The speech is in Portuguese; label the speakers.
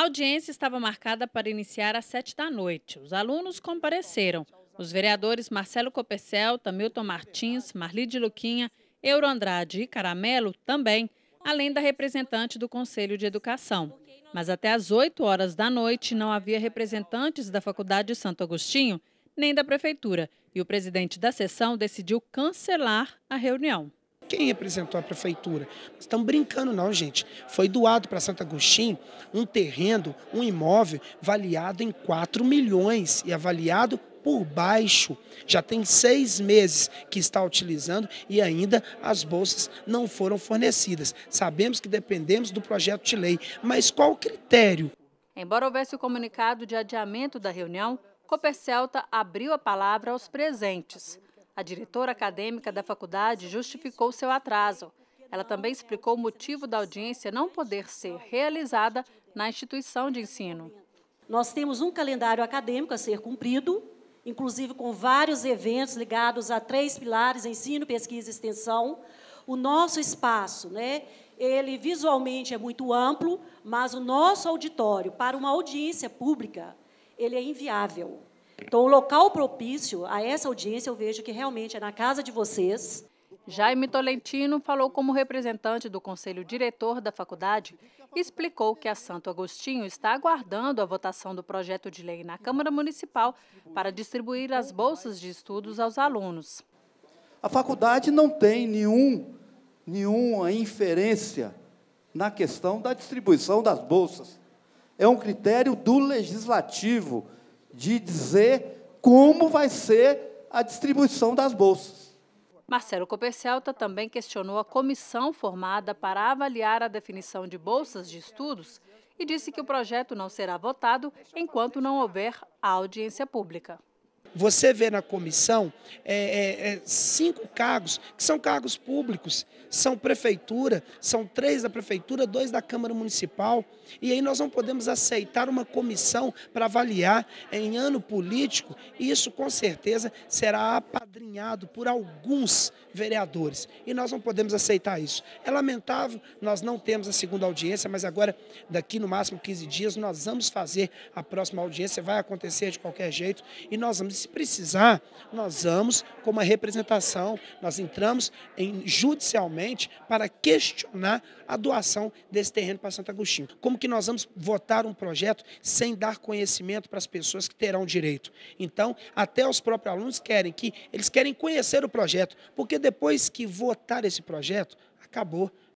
Speaker 1: A audiência estava marcada para iniciar às sete da noite. Os alunos compareceram. Os vereadores Marcelo Copercel, Tamilton Martins, Marli de Luquinha, Euro Andrade e Caramelo também, além da representante do Conselho de Educação. Mas até às 8 horas da noite não havia representantes da Faculdade Santo Agostinho nem da Prefeitura e o presidente da
Speaker 2: sessão decidiu cancelar a reunião quem representou a prefeitura. Estão brincando não, gente. Foi doado para Santa Agostinho um terreno, um imóvel avaliado em 4 milhões e avaliado por baixo. Já tem seis meses que está utilizando e ainda as bolsas não foram fornecidas. Sabemos que dependemos do projeto de lei, mas qual o critério?
Speaker 1: Embora houvesse o comunicado de adiamento da reunião, Copercelta abriu a palavra aos presentes. A diretora acadêmica da faculdade justificou seu atraso. Ela também explicou o motivo da audiência não poder ser realizada na
Speaker 3: instituição de ensino. Nós temos um calendário acadêmico a ser cumprido, inclusive com vários eventos ligados a três pilares: ensino, pesquisa e extensão. O nosso espaço, né, ele visualmente é muito amplo, mas o nosso auditório para uma audiência pública, ele é inviável. Então, o local propício a essa audiência eu vejo que realmente é na casa de vocês. Jaime Tolentino
Speaker 1: falou como representante do conselho diretor da faculdade e explicou que a Santo Agostinho está aguardando a votação do projeto de lei na Câmara Municipal para distribuir as bolsas de estudos aos alunos.
Speaker 4: A faculdade não tem nenhum, nenhuma inferência na questão da distribuição das bolsas. É um critério do legislativo de dizer como vai ser a distribuição das bolsas.
Speaker 1: Marcelo Copercelta também questionou a comissão formada para avaliar a definição de bolsas de estudos e disse que o projeto não será votado enquanto não houver a audiência pública.
Speaker 2: Você vê na comissão é, é, é, cinco cargos, que são cargos públicos, são prefeitura, são três da prefeitura, dois da Câmara Municipal. E aí nós não podemos aceitar uma comissão para avaliar em ano político, e isso com certeza será apadrinhado por alguns vereadores. E nós não podemos aceitar isso. É lamentável, nós não temos a segunda audiência, mas agora, daqui no máximo 15 dias, nós vamos fazer a próxima audiência, vai acontecer de qualquer jeito, e nós vamos se precisar, nós vamos como a representação, nós entramos em, judicialmente para questionar a doação desse terreno para Santo Agostinho. Como que nós vamos votar um projeto sem dar conhecimento para as pessoas que terão direito? Então, até os próprios alunos querem que eles querem conhecer o projeto, porque depois que votar esse projeto, acabou